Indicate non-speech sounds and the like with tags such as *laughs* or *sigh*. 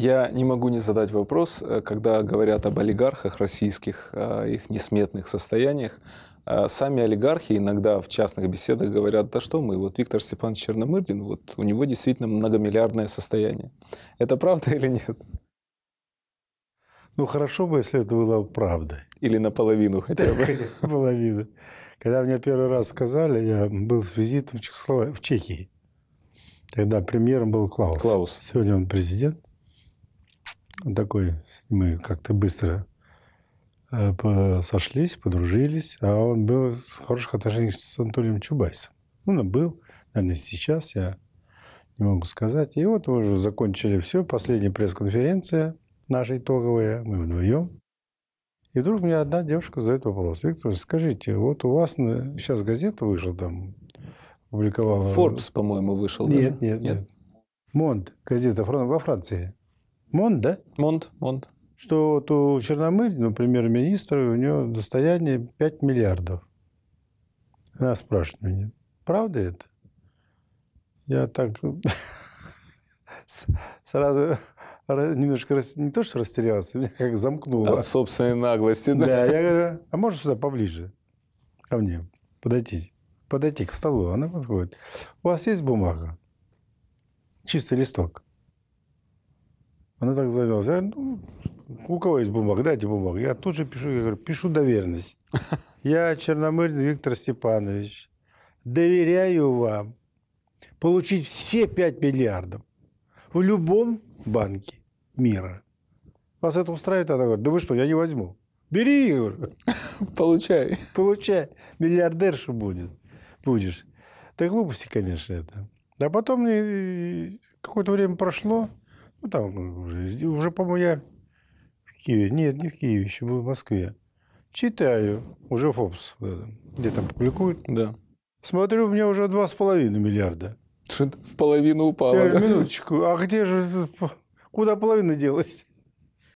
Я не могу не задать вопрос, э, когда говорят об олигархах российских, о их несметных состояниях. Э, сами олигархи иногда в частных беседах говорят, да что мы, вот Виктор Степанович Черномырдин, вот у него действительно многомиллиардное состояние. Это правда *laughs* или нет? Ну, хорошо бы, если это было правдой. Или наполовину *laughs* хотя бы. Наполовину. Когда мне первый раз сказали, я был с визитом в, Чехослов... в Чехии. Тогда премьером был Клаус. Клаус. Сегодня он президент такой, мы как-то быстро э, сошлись, подружились, а он был в хороших отношениях с Анатолием Чубайсом. Он был, наверное, сейчас, я не могу сказать. И вот мы уже закончили все, последняя пресс-конференция наша итоговая, мы вдвоем. И вдруг мне одна девушка задает вопрос. Виктор, скажите, вот у вас на... сейчас газета вышла там, публиковала... Forbes, по-моему, вышел. Нет, да? нет, нет, нет. Монд, газета во Франции. Монд, да? Монд, Монд. Что вот у Черномырь, ну, премьер-министр, у него достояние 5 миллиардов. Она спрашивает меня, правда это? Я так *laughs* сразу немножко не то, что растерялся, меня как замкнуло. От собственной наглости, да? Да, я говорю, а можно сюда поближе ко мне подойти? Подойти к столу. Она подходит. У вас есть бумага? Чистый листок. Она так завелась. Ну, у кого есть бумага, дайте бумагу. Я тут же пишу, я говорю, пишу доверенность. *laughs* Я Черномырин Виктор Степанович. Доверяю вам получить все 5 миллиардов в любом банке мира. Вас это устраивает? Она говорит, да вы что, я не возьму. Бери, говорю. *laughs* Получай. Получай. Миллиардерша будет. Будешь. Да глупости, конечно, это. А потом мне э, какое-то время прошло, ну, там э, уже, уже по-моему, я в Киеве. Нет, не в Киеве, еще был в Москве. Читаю, уже ФОПС, э, где там публикуют. Да. Смотрю, у меня уже 2,5 миллиарда. Что-то в половину упало. Я, да? Минуточку, а где же, куда половина делась?